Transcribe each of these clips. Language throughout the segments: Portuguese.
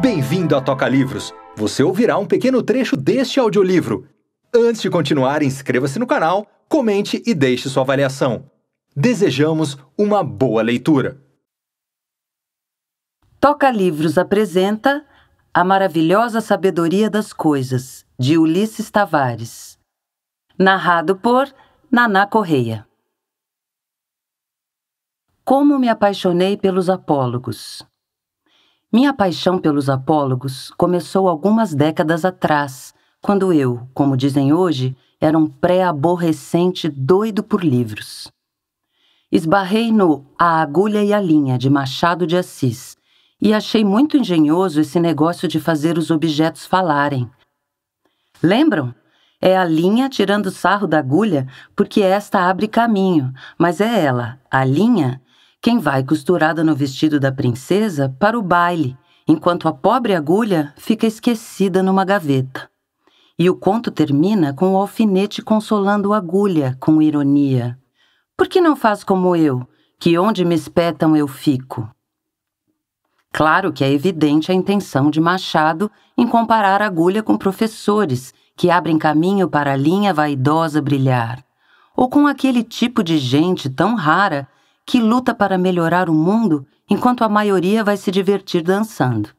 Bem-vindo à Toca Livros. Você ouvirá um pequeno trecho deste audiolivro. Antes de continuar, inscreva-se no canal, comente e deixe sua avaliação. Desejamos uma boa leitura. Toca Livros apresenta A Maravilhosa Sabedoria das Coisas, de Ulisses Tavares. Narrado por Naná Correia. Como me apaixonei pelos apólogos. Minha paixão pelos apólogos começou algumas décadas atrás, quando eu, como dizem hoje, era um pré-aborrecente doido por livros. Esbarrei no A Agulha e a Linha, de Machado de Assis, e achei muito engenhoso esse negócio de fazer os objetos falarem. Lembram? É a linha tirando sarro da agulha, porque esta abre caminho, mas é ela, a linha, quem vai costurada no vestido da princesa para o baile, enquanto a pobre agulha fica esquecida numa gaveta. E o conto termina com o alfinete consolando a agulha com ironia. Por que não faz como eu, que onde me espetam eu fico? Claro que é evidente a intenção de Machado em comparar a agulha com professores que abrem caminho para a linha vaidosa brilhar, ou com aquele tipo de gente tão rara que luta para melhorar o mundo enquanto a maioria vai se divertir dançando.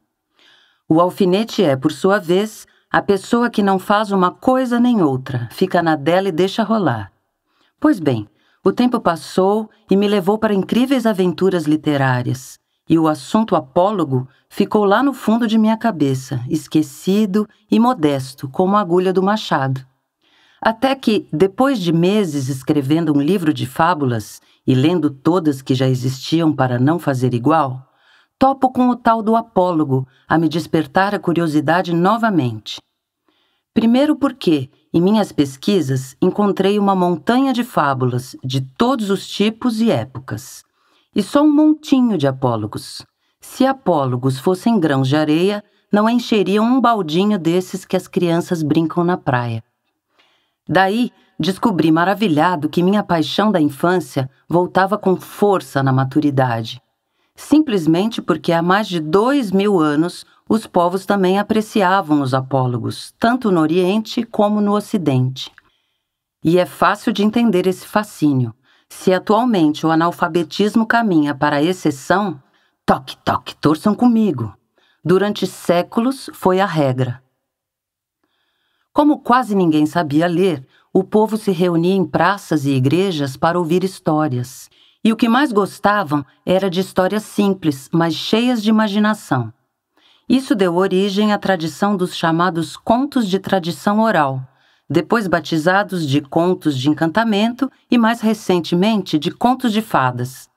O alfinete é, por sua vez, a pessoa que não faz uma coisa nem outra, fica na dela e deixa rolar. Pois bem, o tempo passou e me levou para incríveis aventuras literárias, e o assunto apólogo ficou lá no fundo de minha cabeça, esquecido e modesto como a agulha do machado. Até que, depois de meses escrevendo um livro de fábulas e lendo todas que já existiam para não fazer igual, topo com o tal do apólogo a me despertar a curiosidade novamente. Primeiro porque, em minhas pesquisas, encontrei uma montanha de fábulas de todos os tipos e épocas. E só um montinho de apólogos. Se apólogos fossem grãos de areia, não encheriam um baldinho desses que as crianças brincam na praia. Daí, descobri maravilhado que minha paixão da infância voltava com força na maturidade. Simplesmente porque há mais de dois mil anos os povos também apreciavam os apólogos, tanto no Oriente como no Ocidente. E é fácil de entender esse fascínio. Se atualmente o analfabetismo caminha para a exceção, toque, toque, torçam comigo. Durante séculos foi a regra. Como quase ninguém sabia ler, o povo se reunia em praças e igrejas para ouvir histórias. E o que mais gostavam era de histórias simples, mas cheias de imaginação. Isso deu origem à tradição dos chamados contos de tradição oral, depois batizados de contos de encantamento e, mais recentemente, de contos de fadas.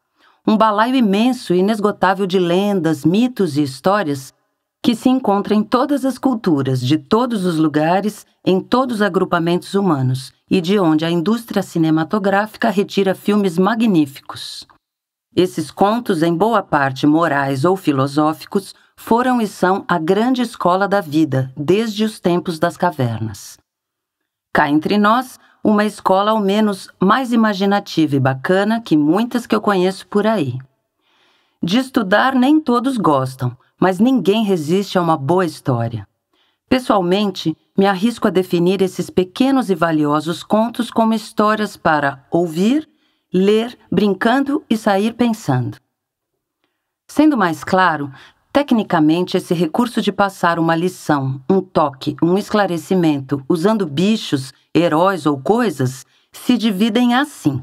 Um balaio imenso e inesgotável de lendas, mitos e histórias que se encontra em todas as culturas, de todos os lugares, em todos os agrupamentos humanos e de onde a indústria cinematográfica retira filmes magníficos. Esses contos, em boa parte morais ou filosóficos, foram e são a grande escola da vida desde os tempos das cavernas. Cá entre nós, uma escola ao menos mais imaginativa e bacana que muitas que eu conheço por aí. De estudar nem todos gostam, mas ninguém resiste a uma boa história. Pessoalmente, me arrisco a definir esses pequenos e valiosos contos como histórias para ouvir, ler, brincando e sair pensando. Sendo mais claro, tecnicamente esse recurso de passar uma lição, um toque, um esclarecimento usando bichos, heróis ou coisas se dividem assim: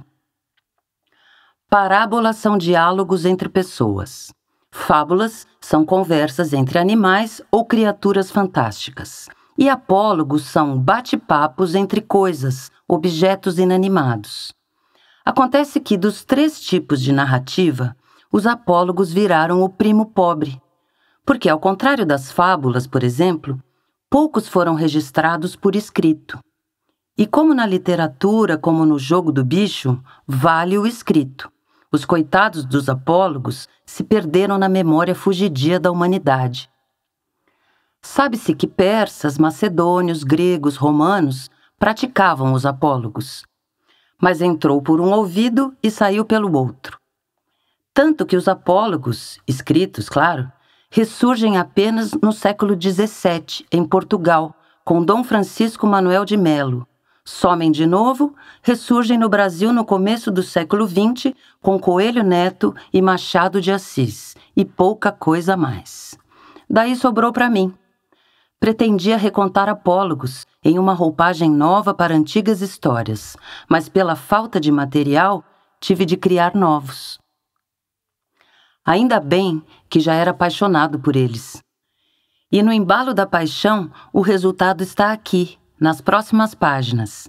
parábolas são diálogos entre pessoas. Fábulas são conversas entre animais ou criaturas fantásticas. E apólogos são bate-papos entre coisas, objetos inanimados. Acontece que, dos três tipos de narrativa, os apólogos viraram o primo pobre. Porque, ao contrário das fábulas, por exemplo, poucos foram registrados por escrito. E como na literatura, como no jogo do bicho, vale o escrito. Os coitados dos apólogos se perderam na memória fugidia da humanidade. Sabe-se que persas, macedônios, gregos, romanos praticavam os apólogos, mas entrou por um ouvido e saiu pelo outro. Tanto que os apólogos, escritos, claro, ressurgem apenas no século XVII, em Portugal, com Dom Francisco Manuel de Melo, somem de novo, ressurgem no Brasil no começo do século XX com Coelho Neto e Machado de Assis, e pouca coisa mais. Daí sobrou para mim. Pretendia recontar apólogos em uma roupagem nova para antigas histórias, mas pela falta de material, tive de criar novos. Ainda bem que já era apaixonado por eles. E no embalo da paixão, o resultado está aqui nas próximas páginas.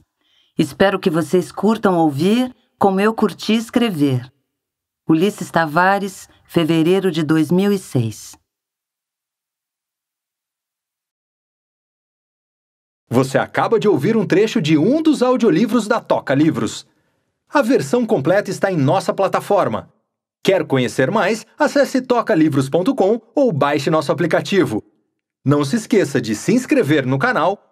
Espero que vocês curtam ouvir como eu curti escrever. Ulisses Tavares, fevereiro de 2006. Você acaba de ouvir um trecho de um dos audiolivros da Toca Livros. A versão completa está em nossa plataforma. Quer conhecer mais? Acesse tocalivros.com ou baixe nosso aplicativo. Não se esqueça de se inscrever no canal